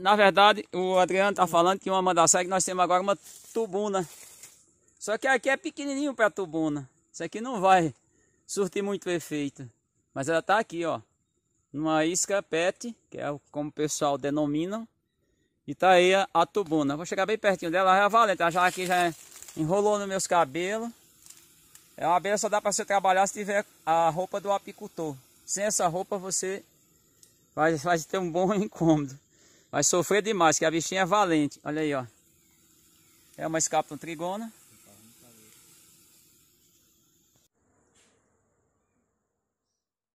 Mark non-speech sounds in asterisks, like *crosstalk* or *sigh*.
na verdade, o Adriano tá falando que uma mandaçaia que nós temos agora uma tubuna. Só que aqui é pequenininho para tubuna. Isso aqui não vai surtir muito efeito. Mas ela tá aqui, ó. Numa isca pet, que é como o pessoal denomina. E tá aí a, a tubuna. Vou chegar bem pertinho dela. já é valente, ela já aqui já enrolou nos meus cabelos. É uma abelha só dá para você trabalhar se tiver a roupa do apicultor. Sem essa roupa você vai, vai ter um bom *laughs* incômodo. Mas sofreu demais, que a bichinha é valente. Olha aí, ó. É uma escápula trigona.